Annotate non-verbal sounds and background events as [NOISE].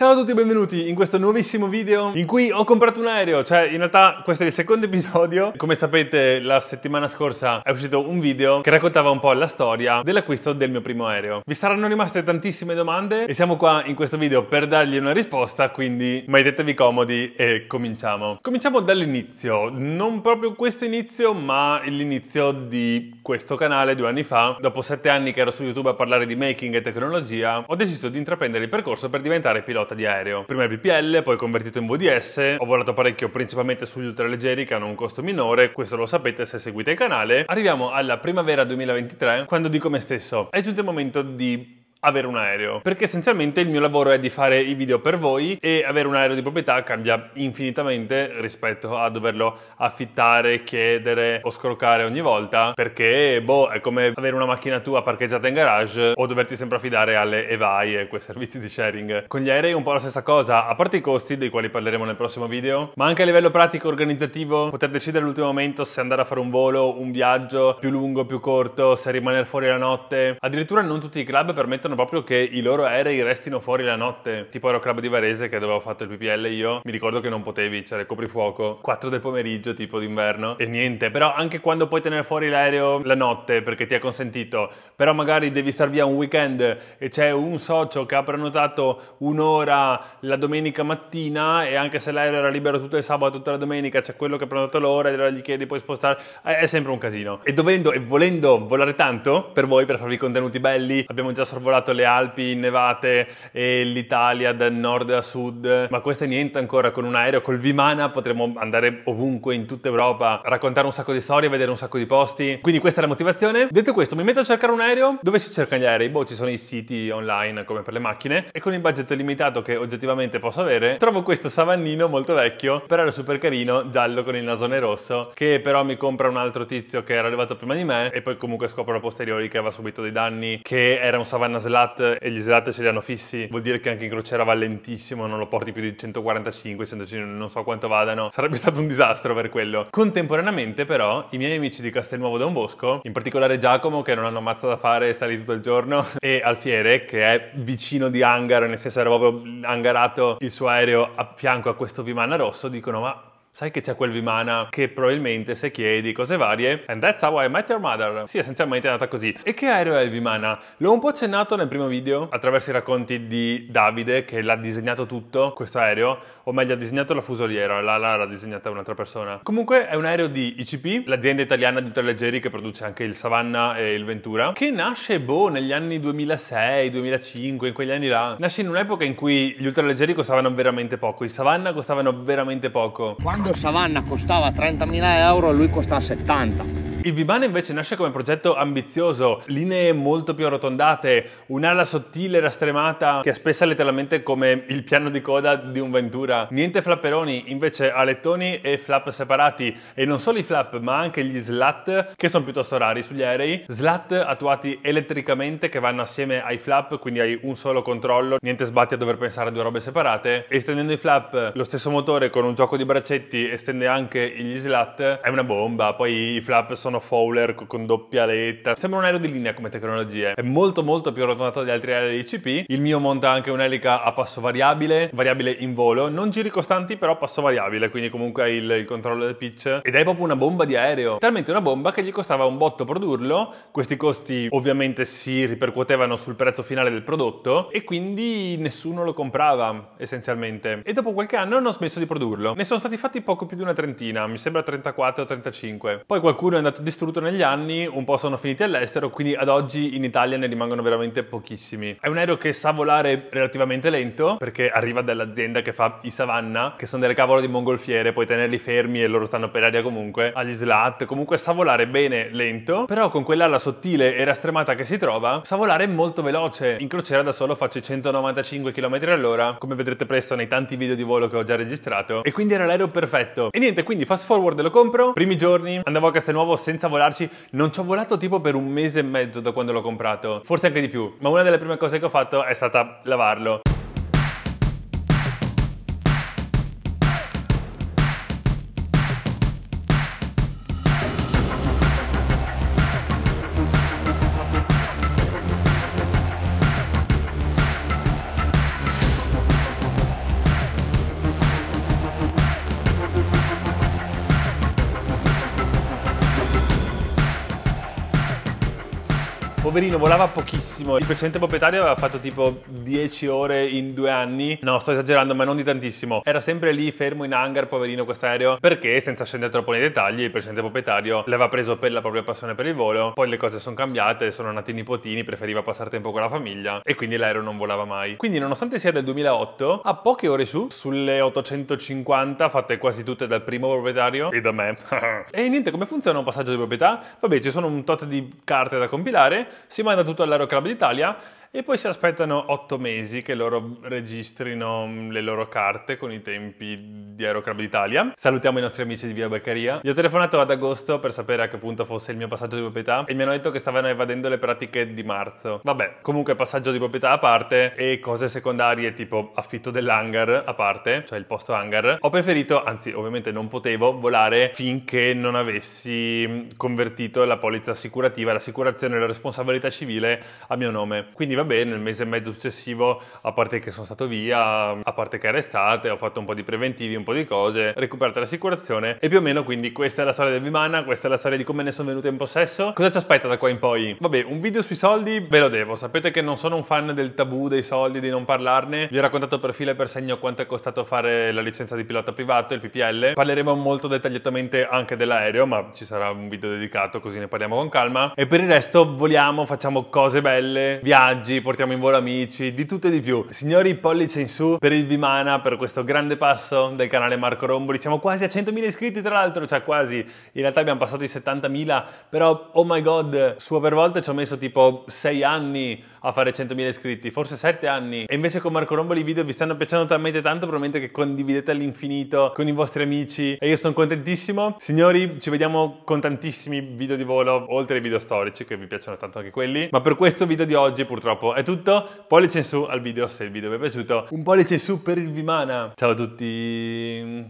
Ciao a tutti e benvenuti in questo nuovissimo video in cui ho comprato un aereo, cioè in realtà questo è il secondo [LAUGHS] episodio. Come sapete la settimana scorsa è uscito un video che raccontava un po' la storia dell'acquisto del mio primo aereo. Vi saranno rimaste tantissime domande e siamo qua in questo video per dargli una risposta, quindi mettetevi comodi e cominciamo. Cominciamo dall'inizio, non proprio questo inizio ma l'inizio di questo canale due anni fa. Dopo sette anni che ero su YouTube a parlare di making e tecnologia ho deciso di intraprendere il percorso per diventare pilota pilota di aereo. Prima il PPL, poi convertito in VDS, ho volato parecchio principalmente sugli ultraleggeri che hanno un costo minore, questo lo sapete se seguite il canale. Arriviamo alla primavera 2023 quando dico me stesso, è giunto il momento di avere un aereo perché essenzialmente il mio lavoro è di fare i video per voi e avere un aereo di proprietà cambia infinitamente rispetto a doverlo affittare, chiedere o scroccare ogni volta perché boh è come avere una macchina tua parcheggiata in garage o doverti sempre affidare alle EVAI e quei [LAUGHS] servizi di sharing. Con gli aerei è un po' la stessa cosa a parte i costi dei quali parleremo nel prossimo video ma anche a livello pratico organizzativo poter decidere all'ultimo momento se andare a fare un volo, un viaggio più lungo, più corto, se rimanere fuori la notte addirittura non tutti i club permettono permettono proprio che i loro aerei restino fuori la notte. Tipo Aeroclub di Varese, che dove ho fatto il PPL io, mi ricordo che non potevi, cioè coprifuoco, 4 del pomeriggio tipo d'inverno e niente. Però anche quando puoi tenere fuori l'aereo la notte perché ti è consentito, però magari devi star via un weekend e c'è un socio che ha prenotato un'ora la domenica mattina e anche se l'aereo era libero tutto il sabato, tutta la domenica, c'è quello che ha prenotato l'ora e allora gli chiedi puoi spostare, eh, è sempre un casino. E dovendo e volendo volare tanto, per voi, per farvi contenuti belli, abbiamo già sorvolato guardato le Alpi innevate e l'Italia da nord a sud, ma questo è niente ancora con un aereo col Vimana potremmo andare ovunque in tutta Europa, raccontare un sacco di storie, vedere un sacco di posti. Quindi questa è la motivazione. Detto questo, mi metto a cercare un aereo. Dove si cercano gli aerei? Boh, ci sono i siti online come per le macchine e con il budget limitato che oggettivamente posso avere, trovo questo savannino molto vecchio, però era super carino, giallo con il nasone rosso, che però mi compra un altro tizio che era arrivato prima di me e poi comunque scopro a posteriori che aveva subito dei danni, che era un savanna SLAT e gli SLAT ce li hanno fissi vuol dire che anche in crociera va lentissimo, non lo porti più di 145, 150, non so quanto vadano. Sarebbe stato un disastro per quello. Contemporaneamente però i miei amici di Castelnuovo da un Bosco, in particolare Giacomo che non hanno mazza da fare e sta lì tutto il giorno, [LAUGHS] e Alfiere che è vicino di hangar, nel senso era proprio hangarato il suo aereo a fianco a questo Vimana rosso, dicono ma Sai che c'è quel Vimana che probabilmente se chiedi cose varie And that's how I met your mother Sì, essenzialmente è andata così E che aereo è il Vimana? L'ho un po' accennato nel primo video Attraverso i racconti di Davide che l'ha disegnato tutto questo aereo O meglio ha disegnato la fusoliera L'ala l'ha disegnata un'altra persona Comunque è un aereo di ICP L'azienda italiana di leggeri che produce anche il Savannah e il Ventura Che nasce boh negli anni 2006, 2005, in quegli anni là Nasce in un'epoca in cui gli ultraleggeri costavano veramente poco I Savannah costavano veramente poco Quando quando Savanna costava 30.000 euro lui costava 70 il Vibane invece nasce come progetto ambizioso, linee molto più arrotondate, un'ala sottile rastremata che spessa letteralmente come il piano di coda di un Ventura. Niente flapperoni, invece alettoni e flap separati e non solo i flap ma anche gli slat che sono piuttosto rari sugli aerei, slat attuati elettricamente che vanno assieme ai flap quindi hai un solo controllo, niente sbatti a dover pensare a due robe separate, estendendo i flap lo stesso motore con un gioco di braccetti estende anche gli slat, è una bomba, poi i flap sono sono Fowler con doppia aletta. Sembra un aereo di linea come tecnologia. È molto molto più arrotondato di altri aerei ICP. Il mio monta anche un'elica a passo variabile, variabile in volo, non giri costanti però passo variabile, quindi comunque hai il, il controllo del pitch. Ed è proprio una bomba di aereo. Talmente una bomba che gli costava un botto produrlo. Questi costi ovviamente si ripercuotevano sul prezzo finale del prodotto e quindi nessuno lo comprava essenzialmente. E dopo qualche anno hanno smesso di produrlo. Ne sono stati fatti poco più di una trentina, mi sembra 34 o 35. Poi qualcuno è andato stato distrutto negli anni, un po' sono finiti all'estero, quindi ad oggi in Italia ne rimangono veramente pochissimi. È un aereo che sa volare relativamente lento, perché arriva dall'azienda che fa i Savannah, che sono delle cavolo di mongolfiere, puoi tenerli fermi e loro stanno per aria comunque, agli slat, comunque sa volare bene lento, però con quell'ala sottile e rastremata che si trova, sa volare molto veloce. In crociera da solo faccio 195 km all'ora, come vedrete presto nei tanti video di volo che ho già registrato, e quindi era l'aereo perfetto. E niente, quindi fast forward lo compro, primi giorni andavo a Castelnuovo senza volarci, non ci ho volato tipo per un mese e mezzo da quando l'ho comprato, forse anche di più, ma una delle prime cose che ho fatto è stata lavarlo. poverino volava pochissimo. Il precedente proprietario aveva fatto tipo 10 ore in due anni. No, sto esagerando, ma non di tantissimo. Era sempre lì fermo in hangar, poverino, questo aereo. perché senza scendere troppo nei dettagli, il precedente proprietario l'aveva preso per la propria passione per il volo. Poi le cose sono cambiate, sono nati i nipotini, preferiva passare tempo con la famiglia e quindi l'aereo non volava mai. Quindi, nonostante sia del 2008, a poche ore su, sulle 850 fatte quasi tutte dal primo proprietario e da me. [LAUGHS] e niente, come funziona un passaggio di proprietà? Vabbè, ci sono un tot di carte da compilare si manda tutto all'Aeroclub d'Italia e poi si aspettano otto mesi che loro registrino mm, le loro carte con i tempi di Aeroclub d'Italia. Salutiamo i nostri amici di Via Beccaria. Gli ho telefonato ad agosto per sapere a che punto fosse il mio passaggio di proprietà e mi hanno detto che stavano evadendo le pratiche di marzo. Vabbè, comunque passaggio di proprietà a parte e cose secondarie tipo affitto dell'hangar a parte, cioè il posto hangar, ho preferito, anzi ovviamente non potevo, volare finché non avessi mm, convertito la polizza assicurativa, l'assicurazione e la responsabilità civile a mio nome. Quindi va bene, il mese e mezzo successivo, a parte che sono stato via, a parte che era estate, ho fatto un po' di preventivi, un po' di cose, recuperato l'assicurazione e più o meno quindi questa è la storia del Vimana, questa è la storia di come ne sono venuto in possesso. Cosa ci aspetta da qua in poi? Vabbè, un video sui soldi ve lo devo, sapete che non sono un fan del tabù dei soldi, di non parlarne, vi ho raccontato per filo e per segno quanto è costato fare la licenza di pilota privato, il PPL, parleremo molto dettagliatamente anche dell'aereo, ma ci sarà un video dedicato così ne parliamo con calma e per il resto voliamo, facciamo cose belle, viaggi, viaggi, portiamo in volo amici, di tutto e di più. Signori, pollice in su per il Vimana, per questo grande passo del canale Marco Romboli. Siamo quasi a 100.000 iscritti, tra l'altro, cioè quasi. In realtà abbiamo passato i 70.000, però, oh my god, su per volta ci ho messo tipo 6 anni a fare 100.000 iscritti, forse 7 anni. E invece con Marco Romboli i video vi stanno piacendo talmente tanto, probabilmente che condividete all'infinito con i vostri amici e io sono contentissimo. Signori, ci vediamo con tantissimi video di volo, oltre ai video storici che vi piacciono tanto anche quelli, ma per questo video di oggi purtroppo troppo. È tutto, pollice in su al video se il video vi è piaciuto, un pollice in su per il Vimana. Ciao a tutti!